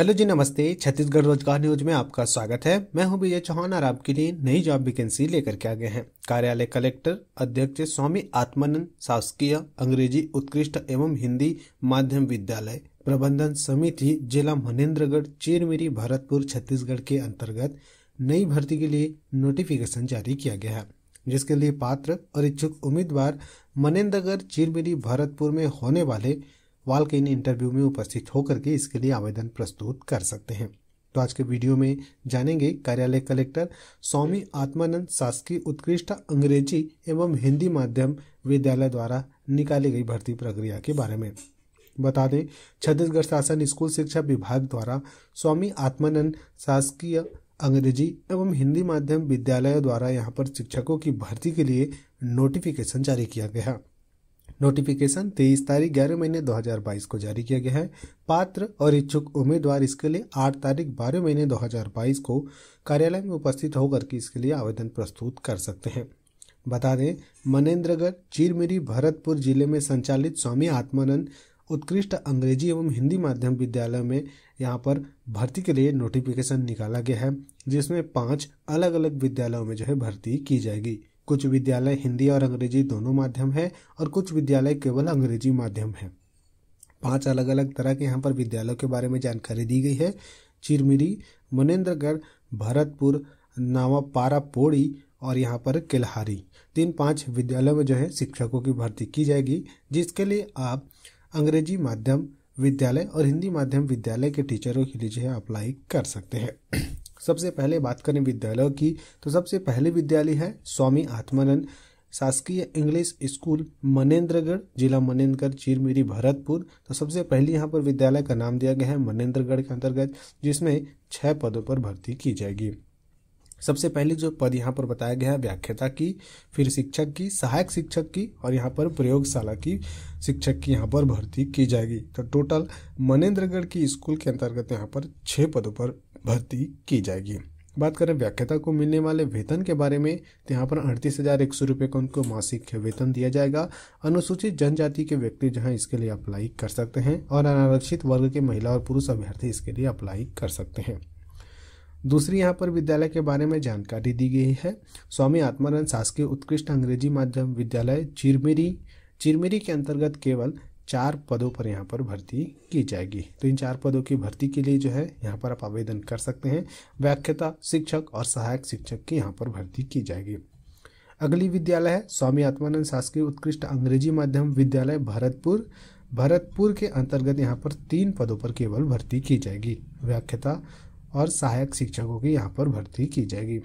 hello जी नमस्ते छत्तीसगढ़ रोजगार news में आपका स्वागत है मैं हूं विजय चौहान और आपके लिए नई जॉब वैकेंसी लेकर के आ गए हैं कार्यालय कलेक्टर अध्यक्ष स्वामी आत्मानंद शासकीय अंग्रेजी उत्कृष्ट एवं हिंदी माध्यम विद्यालय प्रबंधन समिति जिला महेंद्रगढ़ चेरमेरी भरतपुर छत्तीसगढ़ के अंतर्गत नई भर्ती के लिए नोटिफिकेशन जारी किया गया है जिसके लिए पात्र और इच्छुक उम्मीदवार मनेन्द्रगढ़ चिरमिरी भरतपुर में होने वाले वाल के इन इंटरव्यू में उपस्थित होकर के इसके लिए आवेदन प्रस्तुत कर सकते हैं तो आज के वीडियो में जानेंगे कार्यालय कलेक्टर स्वामी आत्मानंद शासकीय उत्कृष्ट अंग्रेजी एवं हिंदी माध्यम विद्यालय द्वारा निकाली गई भर्ती प्रक्रिया के बारे में बता दें छत्तीसगढ़ शासन स्कूल शिक्षा विभाग द्वारा स्वामी आत्मानंद शासकीय अंग्रेजी एवं हिंदी माध्यम विद्यालय द्वारा यहाँ पर शिक्षकों की भर्ती के लिए नोटिफिकेशन जारी किया गया नोटिफिकेशन तेईस तारीख ग्यारह महीने 2022 को जारी किया गया है पात्र और इच्छुक उम्मीदवार इसके लिए आठ तारीख बारह महीने 2022 को कार्यालय में उपस्थित होकर के इसके लिए आवेदन प्रस्तुत कर सकते हैं बता दें मनेन्द्रगढ़ चिरमिरी भरतपुर जिले में संचालित स्वामी आत्मानंद उत्कृष्ट अंग्रेजी एवं हिंदी माध्यम विद्यालय में यहाँ पर भर्ती के लिए नोटिफिकेशन निकाला गया है जिसमें पाँच अलग अलग विद्यालयों में जो है भर्ती की जाएगी कुछ विद्यालय हिंदी और अंग्रेजी दोनों माध्यम है और कुछ विद्यालय केवल अंग्रेजी माध्यम है पांच अलग अलग तरह के यहाँ पर विद्यालयों के बारे में जानकारी दी गई है चिरमिरी मनेन्द्रगढ़ भरतपुर पारा पोड़ी और यहाँ पर केल्हारी तीन पांच विद्यालयों में जो है शिक्षकों की भर्ती की जाएगी जिसके लिए आप अंग्रेजी माध्यम विद्यालय और हिंदी माध्यम विद्यालय के टीचरों के लिए जो है अप्लाई कर सकते हैं सबसे पहले बात करें विद्यालय की तो सबसे पहले विद्यालय है स्वामी आत्मानंद शासकीय इंग्लिश स्कूल मनेन्द्रगढ़ जिला मनेन्द्रगढ़ चिरमिरी भरतपुर तो सबसे पहले यहाँ पर विद्यालय का नाम दिया गया है मनेन्द्रगढ़ के अंतर्गत जिसमें छः पदों पर भर्ती की जाएगी सबसे पहले जो पद यहाँ पर बताया गया है व्याख्याता की फिर शिक्षक की सहायक शिक्षक की और यहाँ पर प्रयोगशाला की शिक्षक की यहाँ पर भर्ती की जाएगी तो टोटल मनेन्द्रगढ़ की स्कूल के अंतर्गत यहाँ पर छः पदों पर भर्ती की जाएगी बात करें व्याख्याता को मिलने वाले वेतन के बारे में तो यहाँ पर अड़तीस हज़ार एक सौ रुपये का उनको मासिक वेतन दिया जाएगा अनुसूचित जनजाति के व्यक्ति जहाँ इसके लिए अप्लाई कर सकते हैं और अनारक्षित वर्ग के महिला और पुरुष अभ्यर्थी इसके लिए अप्लाई कर सकते हैं दूसरी यहाँ पर विद्यालय के बारे में जानकारी दी गई है स्वामी आत्मानंद शासकीय उत्कृष्ट अंग्रेजी माध्यम विद्यालय चिरमेरी चिरमेरी के अंतर्गत केवल चार पदों पर यहाँ पर भर्ती की जाएगी तो इन चार पदों की भर्ती के लिए जो है यहाँ पर आप आवेदन कर सकते हैं व्याख्याता शिक्षक और सहायक शिक्षक की यहाँ पर भर्ती की जाएगी अगली विद्यालय है स्वामी आत्मानंद शासकीय उत्कृष्ट अंग्रेजी माध्यम विद्यालय भरतपुर भरतपुर के अंतर्गत यहाँ पर तीन पदों पर केवल भर्ती की जाएगी व्याख्याता और सहायक शिक्षकों की यहाँ पर भर्ती की जाएगी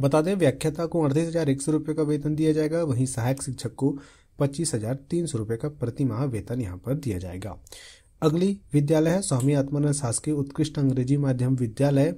बता दें व्याख्याता को अड़तीस हजार एक सौ रुपये का वेतन दिया जाएगा वहीं सहायक शिक्षक को पच्चीस हजार तीन सौ रुपये का प्रतिमाह वेतन यहाँ पर दिया जाएगा अगली विद्यालय है स्वामी आत्मानंद शासकीय उत्कृष्ट अंग्रेजी माध्यम विद्यालय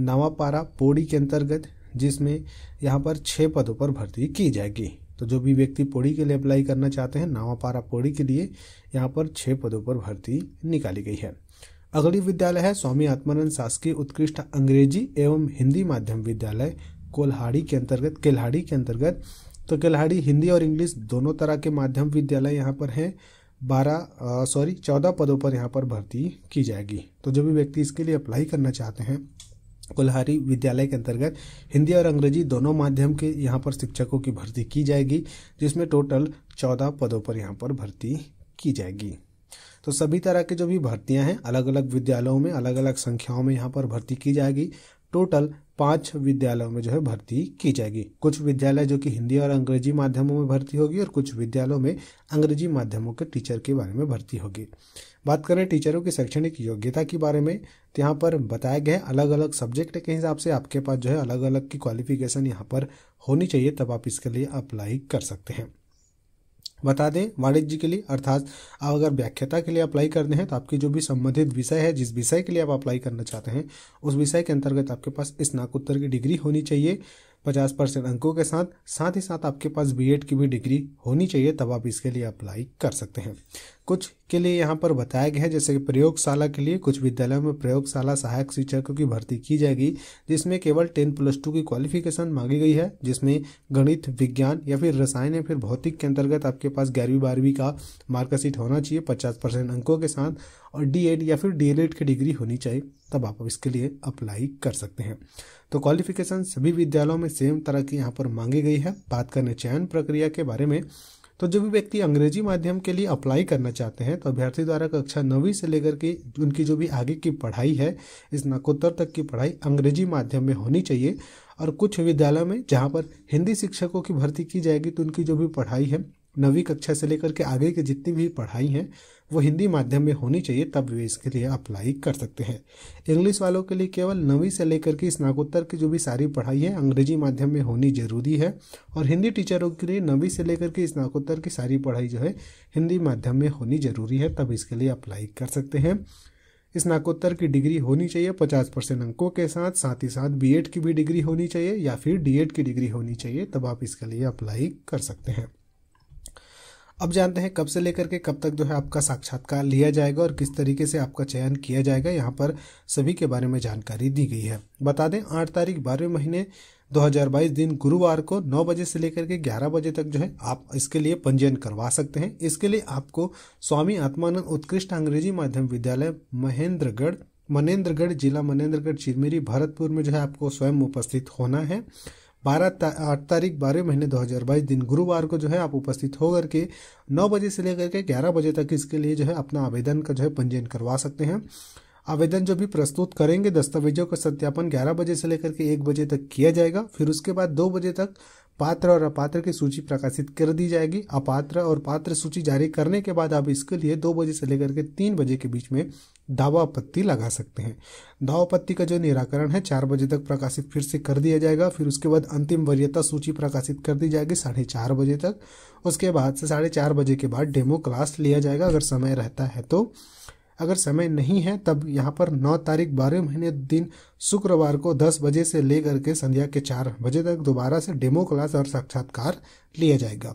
नवापारा पोड़ी के अंतर्गत जिसमें यहाँ पर छः पदों पर भर्ती की जाएगी तो जो भी व्यक्ति पौड़ी के लिए अप्लाई करना चाहते हैं नवापारा पौड़ी के लिए यहाँ पर छः पदों पर भर्ती निकाली गई है अगली विद्यालय है स्वामी आत्मानंद शासकीय उत्कृष्ट अंग्रेजी एवं हिंदी माध्यम विद्यालय कोल्हाड़ी के अंतर्गत केल्हाड़ी के अंतर्गत तो गेलहाड़ी हिंदी और इंग्लिश दोनों तरह के माध्यम विद्यालय यहाँ पर हैं बारह सॉरी चौदह पदों पर यहाँ पर भर्ती की जाएगी तो जो भी व्यक्ति इसके लिए अप्लाई करना चाहते हैं कुल्हारी विद्यालय के अंतर्गत हिंदी और अंग्रेजी दोनों माध्यम के यहाँ पर शिक्षकों की भर्ती की जाएगी जिसमें टोटल चौदह पदों पर यहाँ पर भर्ती की जाएगी तो सभी तरह के जो भी भर्तियाँ हैं अलग अलग विद्यालयों में अलग अलग संख्याओं में यहाँ पर भर्ती की जाएगी टोटल पांच विद्यालयों में जो है भर्ती की जाएगी कुछ विद्यालय जो कि हिंदी और अंग्रेजी माध्यमों में भर्ती होगी और कुछ विद्यालयों में अंग्रेजी माध्यमों के टीचर के बारे में भर्ती होगी बात करें टीचरों की शैक्षणिक योग्यता के बारे में तो यहाँ पर बताया गया है अलग अलग सब्जेक्ट के हिसाब से आपके पास जो है अलग अलग की क्वालिफिकेशन यहाँ पर होनी चाहिए तब आप इसके लिए अप्लाई कर सकते हैं बता दें वाणिज्य के लिए अर्थात आप अगर व्याख्याता के लिए अप्लाई करने हैं तो आपकी जो भी संबंधित विषय है जिस विषय के लिए आप अप्लाई करना चाहते हैं उस विषय के अंतर्गत आपके पास स्नाकोत्तर की डिग्री होनी चाहिए पचास परसेंट अंकों के साथ साथ ही साथ आपके पास बी की भी डिग्री होनी चाहिए तब आप इसके लिए अप्लाई कर सकते हैं कुछ के लिए यहाँ पर बताया गया है जैसे कि प्रयोगशाला के लिए कुछ विद्यालयों में प्रयोगशाला सहायक शिक्षकों की भर्ती की जाएगी जिसमें केवल टेन प्लस टू की क्वालिफिकेशन मांगी गई है जिसमें गणित विज्ञान या फिर रसायन या फिर भौतिक के अंतर्गत आपके पास ग्यारहवीं बारहवीं का मार्कशीट होना चाहिए पचास परसेंट अंकों के साथ और डी या फिर डी की डिग्री होनी चाहिए तब आप इसके लिए अप्लाई कर सकते हैं तो क्वालिफिकेशन सभी विद्यालयों में सेम तरह की यहाँ पर मांगी गई है बात करें चयन प्रक्रिया के बारे में तो जो भी व्यक्ति अंग्रेजी माध्यम के लिए अप्लाई करना चाहते हैं तो अभ्यर्थी द्वारा कक्षा नौवीं से लेकर के उनकी जो भी आगे की पढ़ाई है स्नाकोत्तर तक की पढ़ाई अंग्रेजी माध्यम में होनी चाहिए और कुछ विद्यालयों में जहाँ पर हिंदी शिक्षकों की भर्ती की जाएगी तो उनकी जो भी पढ़ाई है नवी कक्षा से लेकर के आगे की जितनी भी पढ़ाई है वो हिंदी माध्यम में होनी चाहिए तब वे इसके लिए अप्लाई कर सकते हैं इंग्लिश वालों के लिए केवल नवी से लेकर के स्नाकोत्तर की जो भी सारी पढ़ाई है अंग्रेजी माध्यम में होनी जरूरी है और हिंदी टीचरों के लिए नवी से लेकर के स्नाकोत्तर की सारी पढ़ाई जो है हिंदी माध्यम में होनी जरूरी है तब इसके लिए अप्लाई कर सकते हैं स्नाकोत्तर की डिग्री होनी चाहिए पचास परसेंट अंकों के साथ साथ ही साथ बीएड की भी डिग्री होनी चाहिए या फिर डीएड की डिग्री होनी चाहिए तब आप इसके लिए अप्लाई कर सकते हैं अब जानते हैं कब से लेकर के कब तक जो है आपका साक्षात्कार लिया जाएगा और किस तरीके से आपका चयन किया जाएगा यहाँ पर सभी के बारे में जानकारी दी गई है बता दें आठ तारीख बारहवें महीने 2022 दिन गुरुवार को 9 बजे से लेकर के 11 बजे तक जो है आप इसके लिए पंजीयन करवा सकते हैं इसके लिए आपको स्वामी आत्मानंद उत्कृष्ट अंग्रेजी माध्यम विद्यालय महेंद्रगढ़ मनेन्द्रगढ़ जिला मनेन्द्रगढ़ चिरमिरी भरतपुर में जो है आपको स्वयं उपस्थित होना है बारह आठ तारीख बारह महीने दो हज़ार बाईस दिन गुरुवार को जो है आप उपस्थित होकर के नौ बजे से लेकर के ग्यारह बजे तक इसके लिए जो है अपना आवेदन का जो है पंजीयन करवा सकते हैं आवेदन जो भी प्रस्तुत करेंगे दस्तावेजों का सत्यापन ग्यारह बजे से लेकर के एक बजे तक किया जाएगा फिर उसके बाद दो बजे तक पात्र और अपात्र की सूची प्रकाशित कर दी जाएगी अपात्र और पात्र सूची जारी करने के बाद आप इसके लिए दो बजे से लेकर के तीन बजे के बीच में दावा आपत्ति लगा सकते हैं दावा आपत्ति का जो निराकरण है चार बजे तक प्रकाशित फिर से कर दिया जाएगा फिर उसके बाद अंतिम वरीयता सूची प्रकाशित कर दी जाएगी साढ़े चार बजे तक उसके बाद से साढ़े चार बजे के बाद डेमो क्लास लिया जाएगा अगर समय रहता है तो अगर समय नहीं है तब यहाँ पर नौ तारीख बारह महीने दिन शुक्रवार को दस बजे से लेकर के संध्या के चार बजे तक दोबारा से डेमो क्लास और साक्षात्कार लिया जाएगा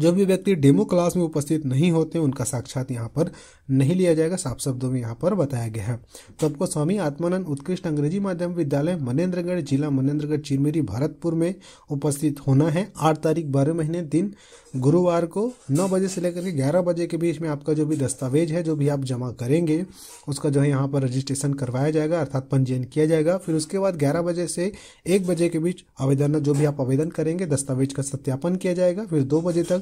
जो भी व्यक्ति डेमो क्लास में उपस्थित नहीं होते उनका साक्षात यहाँ पर नहीं लिया जाएगा साफ शब्दों में यहाँ पर बताया गया है तो आपको स्वामी आत्मानंद उत्कृष्ट अंग्रेजी माध्यम विद्यालय मनेन्द्रगढ़ जिला मनेन्द्रगढ़ चिरमेरी भरतपुर में उपस्थित होना है आठ तारीख बारह महीने दिन गुरुवार को नौ बजे से लेकर के ग्यारह बजे के बीच में आपका जो भी दस्तावेज है जो भी आप जमा करेंगे उसका जो है यहाँ पर रजिस्ट्रेशन करवाया जाएगा अर्थात पंजीयन किया जाएगा फिर उसके बाद ग्यारह बजे से एक बजे के बीच आवेदन जो भी आप आवेदन करेंगे दस्तावेज का सत्यापन किया जाएगा फिर दो बजे तक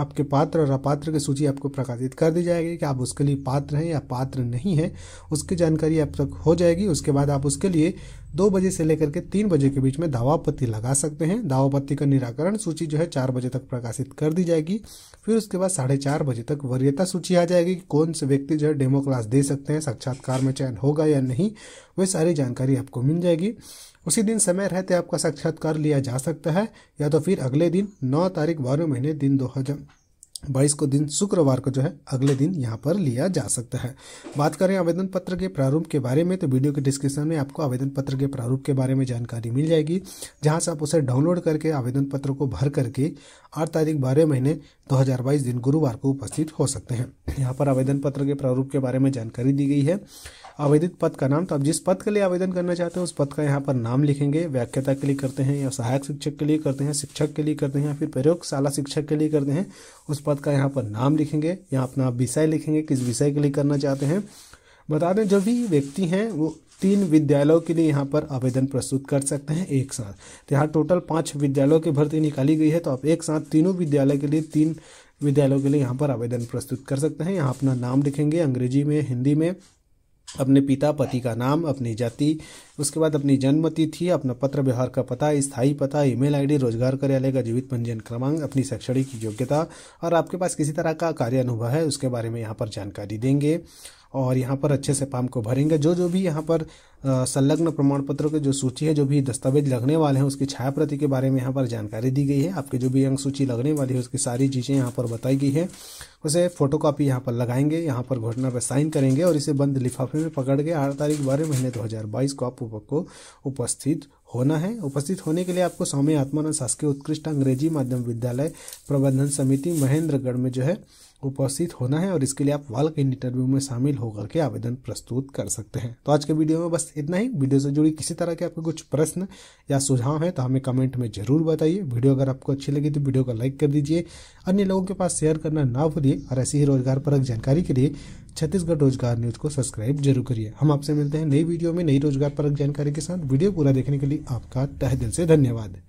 आपके पात्र और अपात्र की सूची आपको प्रकाशित कर दी जाएगी कि आप उसके लिए पात्र हैं या पात्र नहीं हैं उसकी जानकारी आप तक हो जाएगी उसके बाद आप उसके लिए दो बजे से लेकर के तीन बजे के बीच में दावापत्ति लगा सकते हैं दावापत्ति का निराकरण सूची जो है चार बजे तक प्रकाशित कर दी जाएगी फिर उसके बाद साढ़े चार बजे तक वरीयता सूची आ जाएगी कि कौन से व्यक्ति जो है डेमो क्लास दे सकते हैं साक्षात्कार में चयन होगा या नहीं वह सारी जानकारी आपको मिल जाएगी उसी दिन समय रहते आपका साक्षात्कार लिया जा सकता है या तो फिर अगले दिन नौ तारीख बारह महीने दिन दो हजार बाईस को दिन शुक्रवार को जो है अगले दिन यहाँ पर लिया जा सकता है बात करें आवेदन पत्र के प्रारूप के बारे में तो वीडियो के डिस्क्रिप्शन में आपको आवेदन पत्र के प्रारूप के बारे में जानकारी मिल जाएगी जहाँ से आप उसे डाउनलोड करके आवेदन पत्र को भर करके आठ तारीख बारह महीने 2022 दिन गुरुवार को उपस्थित हो सकते हैं यहाँ पर आवेदन पत्र के प्रारूप के बारे में जानकारी दी गई है आवेदित पद का नाम तो आप जिस पद के लिए आवेदन करना चाहते हैं उस पद का यहाँ पर नाम लिखेंगे व्याख्याता के लिए करते हैं या सहायक शिक्षक के लिए करते हैं शिक्षक के लिए करते हैं या फिर प्रयोगशाला शिक्षक के लिए करते हैं उस पद का यहाँ पर नाम लिखेंगे या अपना विषय लिखेंगे किस विषय के लिए करना चाहते हैं बता दें जो भी व्यक्ति हैं वो तीन विद्यालयों के लिए यहाँ पर आवेदन प्रस्तुत कर सकते हैं एक साथ तो यहाँ टोटल पाँच विद्यालयों की भर्ती निकाली गई है तो आप एक साथ तीनों विद्यालय के लिए तीन विद्यालयों के लिए यहाँ पर आवेदन प्रस्तुत कर सकते हैं यहाँ अपना नाम लिखेंगे अंग्रेजी में हिंदी में अपने पिता पति का नाम अपनी जाति उसके बाद अपनी जन्म तिथि अपना पत्र व्यवहार का पता स्थायी पता ईमेल आईडी रोजगार कार्यालय का जीवित पंजीयन क्रमांक अपनी शैक्षणिक योग्यता और आपके पास किसी तरह का कार्य अनुभव है उसके बारे में यहाँ पर जानकारी देंगे और यहाँ पर अच्छे से फार्म को भरेंगे जो जो भी यहाँ पर संलग्न प्रमाण पत्रों की जो सूची है जो भी दस्तावेज लगने वाले हैं उसकी छाया प्रति के बारे में यहाँ पर जानकारी दी गई है आपके जो भी अंक सूची लगने वाली है उसकी सारी चीज़ें यहाँ पर बताई गई है उसे फोटो कापी यहाँ पर लगाएंगे यहाँ पर घोषणा पर साइन करेंगे और इसे बंद लिफाफे में पकड़ के आठ तारीख बारह महीने दो को आप को उपस्थित होना है उपस्थित होने के लिए आपको स्वामी आत्मानंद शासकीय उत्कृष्ट अंग्रेजी माध्यम विद्यालय प्रबंधन समिति महेंद्रगढ़ में जो है उपस्थित होना है और इसके लिए आप वाल्क इन इंटरव्यू में शामिल होकर के आवेदन प्रस्तुत कर सकते हैं तो आज के वीडियो में बस इतना ही वीडियो से जुड़ी किसी तरह के आपके कुछ प्रश्न या सुझाव हैं तो हमें कमेंट में जरूर बताइए वीडियो अगर आपको अच्छी लगी तो वीडियो को लाइक कर दीजिए अन्य लोगों के पास शेयर करना ना भूलिए और ऐसी ही रोजगार परक जानकारी के लिए छत्तीसगढ़ रोजगार न्यूज को सब्सक्राइब जरूर करिए हम आपसे मिलते हैं नई वीडियो में नई रोजगार पर जानकारी के साथ वीडियो पूरा देखने के लिए आपका तह दिल से धन्यवाद